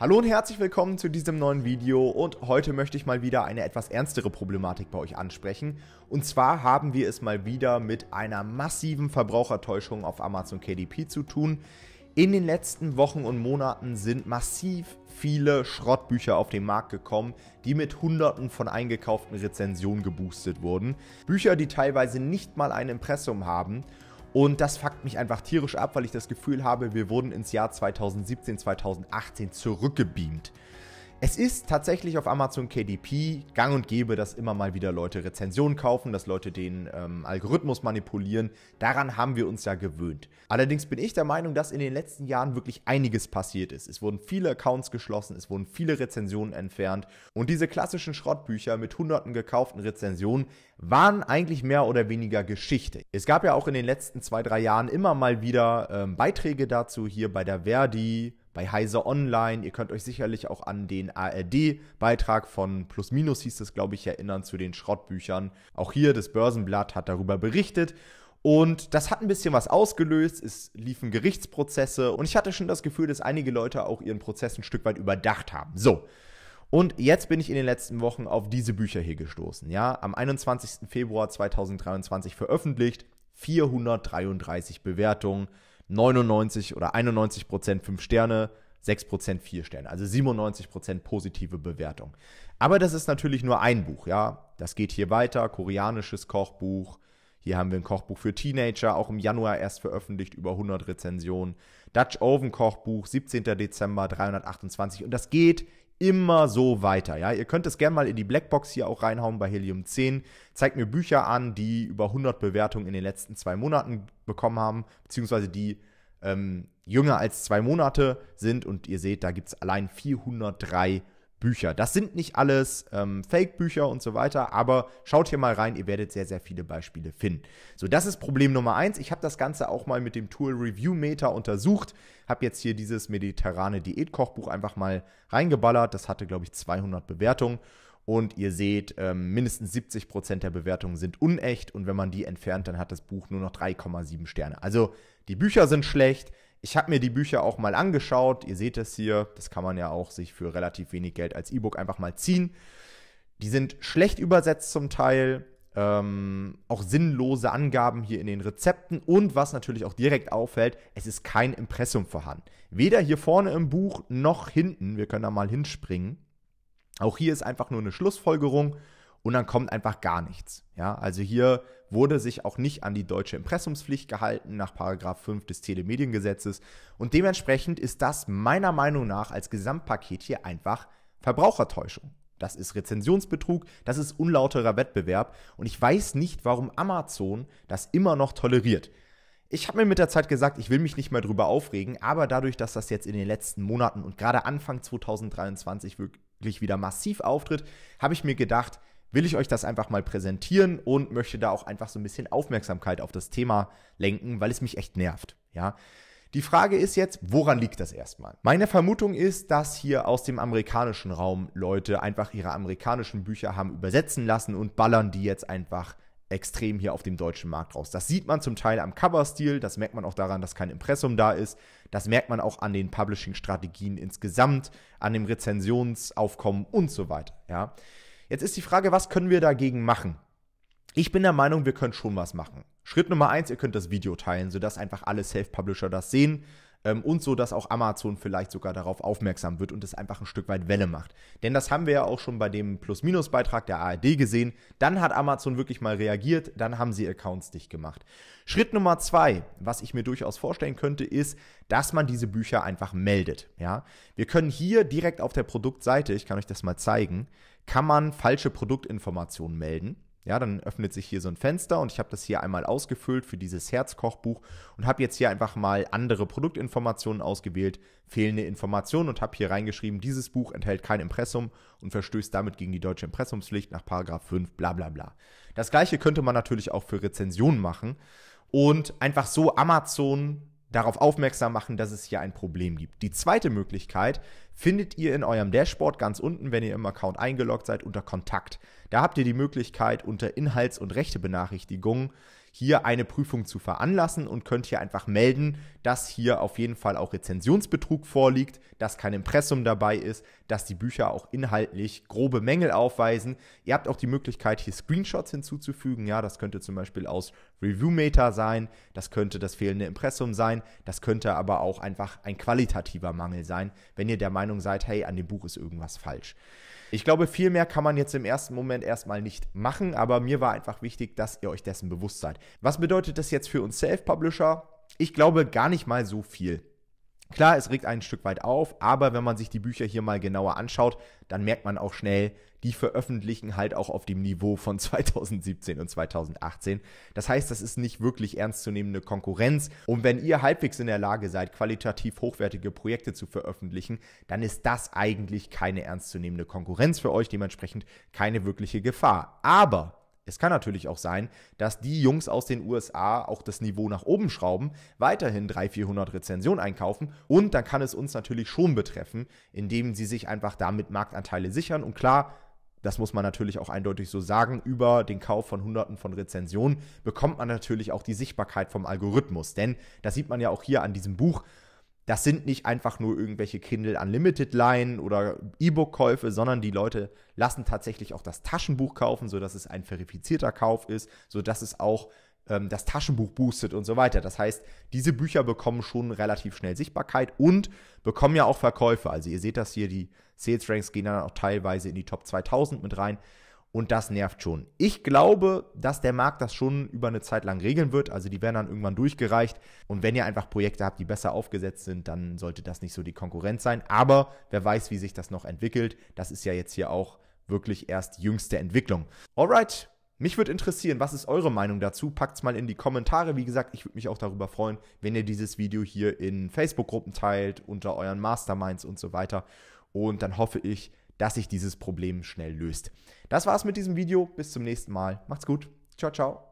Hallo und herzlich willkommen zu diesem neuen Video und heute möchte ich mal wieder eine etwas ernstere Problematik bei euch ansprechen. Und zwar haben wir es mal wieder mit einer massiven Verbrauchertäuschung auf Amazon KDP zu tun. In den letzten Wochen und Monaten sind massiv viele Schrottbücher auf den Markt gekommen, die mit Hunderten von eingekauften Rezensionen geboostet wurden. Bücher, die teilweise nicht mal ein Impressum haben und das fuckt mich einfach tierisch ab, weil ich das Gefühl habe, wir wurden ins Jahr 2017, 2018 zurückgebeamt. Es ist tatsächlich auf Amazon KDP gang und gäbe, dass immer mal wieder Leute Rezensionen kaufen, dass Leute den ähm, Algorithmus manipulieren. Daran haben wir uns ja gewöhnt. Allerdings bin ich der Meinung, dass in den letzten Jahren wirklich einiges passiert ist. Es wurden viele Accounts geschlossen, es wurden viele Rezensionen entfernt und diese klassischen Schrottbücher mit hunderten gekauften Rezensionen waren eigentlich mehr oder weniger Geschichte. Es gab ja auch in den letzten zwei, drei Jahren immer mal wieder ähm, Beiträge dazu hier bei der Verdi, bei Heise Online. Ihr könnt euch sicherlich auch an den ARD-Beitrag von Plus Minus hieß es, glaube ich, erinnern zu den Schrottbüchern. Auch hier das Börsenblatt hat darüber berichtet. Und das hat ein bisschen was ausgelöst. Es liefen Gerichtsprozesse und ich hatte schon das Gefühl, dass einige Leute auch ihren Prozess ein Stück weit überdacht haben. So. Und jetzt bin ich in den letzten Wochen auf diese Bücher hier gestoßen. Ja, am 21. Februar 2023 veröffentlicht, 433 Bewertungen. 99 oder 91 Prozent 5 Sterne, 6 Prozent 4 Sterne, also 97 Prozent positive Bewertung. Aber das ist natürlich nur ein Buch, ja. Das geht hier weiter, koreanisches Kochbuch. Hier haben wir ein Kochbuch für Teenager, auch im Januar erst veröffentlicht, über 100 Rezensionen. Dutch Oven Kochbuch, 17. Dezember, 328. Und das geht immer so weiter. Ja, ihr könnt es gerne mal in die Blackbox hier auch reinhauen bei Helium 10. Zeigt mir Bücher an, die über 100 Bewertungen in den letzten zwei Monaten bekommen haben, beziehungsweise die ähm, jünger als zwei Monate sind. Und ihr seht, da gibt es allein 403 Bewertungen. Bücher. Das sind nicht alles ähm, Fake-Bücher und so weiter, aber schaut hier mal rein, ihr werdet sehr, sehr viele Beispiele finden. So, das ist Problem Nummer eins. Ich habe das Ganze auch mal mit dem Tool Review Meter untersucht, habe jetzt hier dieses mediterrane Diät-Kochbuch einfach mal reingeballert. Das hatte, glaube ich, 200 Bewertungen. Und ihr seht, ähm, mindestens 70% Prozent der Bewertungen sind unecht. Und wenn man die entfernt, dann hat das Buch nur noch 3,7 Sterne. Also die Bücher sind schlecht, ich habe mir die Bücher auch mal angeschaut. Ihr seht es hier. Das kann man ja auch sich für relativ wenig Geld als E-Book einfach mal ziehen. Die sind schlecht übersetzt zum Teil. Ähm, auch sinnlose Angaben hier in den Rezepten und was natürlich auch direkt auffällt, es ist kein Impressum vorhanden. Weder hier vorne im Buch noch hinten, wir können da mal hinspringen. Auch hier ist einfach nur eine Schlussfolgerung und dann kommt einfach gar nichts. Ja, also hier wurde sich auch nicht an die deutsche Impressumspflicht gehalten nach 5 des Telemediengesetzes und dementsprechend ist das meiner Meinung nach als Gesamtpaket hier einfach Verbrauchertäuschung. Das ist Rezensionsbetrug, das ist unlauterer Wettbewerb und ich weiß nicht, warum Amazon das immer noch toleriert. Ich habe mir mit der Zeit gesagt, ich will mich nicht mehr drüber aufregen, aber dadurch, dass das jetzt in den letzten Monaten und gerade Anfang 2023 wirklich wieder massiv auftritt, habe ich mir gedacht, will ich euch das einfach mal präsentieren und möchte da auch einfach so ein bisschen Aufmerksamkeit auf das Thema lenken, weil es mich echt nervt. Ja. Die Frage ist jetzt, woran liegt das erstmal? Meine Vermutung ist, dass hier aus dem amerikanischen Raum Leute einfach ihre amerikanischen Bücher haben übersetzen lassen und ballern die jetzt einfach extrem hier auf dem deutschen Markt raus. Das sieht man zum Teil am Coverstil, das merkt man auch daran, dass kein Impressum da ist, das merkt man auch an den Publishing-Strategien insgesamt, an dem Rezensionsaufkommen und so weiter. Ja. Jetzt ist die Frage, was können wir dagegen machen? Ich bin der Meinung, wir können schon was machen. Schritt Nummer eins, ihr könnt das Video teilen, sodass einfach alle Self-Publisher das sehen ähm, und so, dass auch Amazon vielleicht sogar darauf aufmerksam wird und es einfach ein Stück weit Welle macht. Denn das haben wir ja auch schon bei dem Plus-Minus-Beitrag der ARD gesehen. Dann hat Amazon wirklich mal reagiert, dann haben sie Accounts dicht gemacht. Schritt Nummer zwei, was ich mir durchaus vorstellen könnte, ist, dass man diese Bücher einfach meldet. Ja? Wir können hier direkt auf der Produktseite, ich kann euch das mal zeigen, kann man falsche Produktinformationen melden. Ja, dann öffnet sich hier so ein Fenster und ich habe das hier einmal ausgefüllt für dieses Herzkochbuch und habe jetzt hier einfach mal andere Produktinformationen ausgewählt, fehlende Informationen und habe hier reingeschrieben, dieses Buch enthält kein Impressum und verstößt damit gegen die deutsche Impressumspflicht nach Paragraph 5, bla bla bla. Das gleiche könnte man natürlich auch für Rezensionen machen und einfach so Amazon darauf aufmerksam machen, dass es hier ein Problem gibt. Die zweite Möglichkeit findet ihr in eurem Dashboard ganz unten, wenn ihr im Account eingeloggt seid, unter Kontakt. Da habt ihr die Möglichkeit, unter Inhalts- und Rechtebenachrichtigungen hier eine Prüfung zu veranlassen und könnt hier einfach melden, dass hier auf jeden Fall auch Rezensionsbetrug vorliegt, dass kein Impressum dabei ist, dass die Bücher auch inhaltlich grobe Mängel aufweisen. Ihr habt auch die Möglichkeit, hier Screenshots hinzuzufügen. Ja, das könnte zum Beispiel aus Reviewmeter sein, das könnte das fehlende Impressum sein, das könnte aber auch einfach ein qualitativer Mangel sein, wenn ihr der Meinung seid, hey, an dem Buch ist irgendwas falsch. Ich glaube, viel mehr kann man jetzt im ersten Moment erstmal nicht machen, aber mir war einfach wichtig, dass ihr euch dessen bewusst seid. Was bedeutet das jetzt für uns Self-Publisher? Ich glaube gar nicht mal so viel. Klar, es regt ein Stück weit auf, aber wenn man sich die Bücher hier mal genauer anschaut, dann merkt man auch schnell, die veröffentlichen halt auch auf dem Niveau von 2017 und 2018. Das heißt, das ist nicht wirklich ernstzunehmende Konkurrenz. Und wenn ihr halbwegs in der Lage seid, qualitativ hochwertige Projekte zu veröffentlichen, dann ist das eigentlich keine ernstzunehmende Konkurrenz für euch, dementsprechend keine wirkliche Gefahr. Aber es kann natürlich auch sein, dass die Jungs aus den USA auch das Niveau nach oben schrauben, weiterhin 300, 400 Rezensionen einkaufen und dann kann es uns natürlich schon betreffen, indem sie sich einfach damit Marktanteile sichern. Und klar, das muss man natürlich auch eindeutig so sagen, über den Kauf von Hunderten von Rezensionen bekommt man natürlich auch die Sichtbarkeit vom Algorithmus. Denn das sieht man ja auch hier an diesem Buch das sind nicht einfach nur irgendwelche Kindle Unlimited Line oder E-Book-Käufe, sondern die Leute lassen tatsächlich auch das Taschenbuch kaufen, sodass es ein verifizierter Kauf ist, sodass es auch ähm, das Taschenbuch boostet und so weiter. Das heißt, diese Bücher bekommen schon relativ schnell Sichtbarkeit und bekommen ja auch Verkäufe. Also ihr seht das hier, die Sales Ranks gehen dann auch teilweise in die Top 2000 mit rein. Und das nervt schon. Ich glaube, dass der Markt das schon über eine Zeit lang regeln wird. Also die werden dann irgendwann durchgereicht. Und wenn ihr einfach Projekte habt, die besser aufgesetzt sind, dann sollte das nicht so die Konkurrenz sein. Aber wer weiß, wie sich das noch entwickelt. Das ist ja jetzt hier auch wirklich erst jüngste Entwicklung. Alright. Mich würde interessieren, was ist eure Meinung dazu? Packt es mal in die Kommentare. Wie gesagt, ich würde mich auch darüber freuen, wenn ihr dieses Video hier in Facebook-Gruppen teilt, unter euren Masterminds und so weiter. Und dann hoffe ich, dass sich dieses Problem schnell löst. Das war's mit diesem Video. Bis zum nächsten Mal. Macht's gut. Ciao, ciao.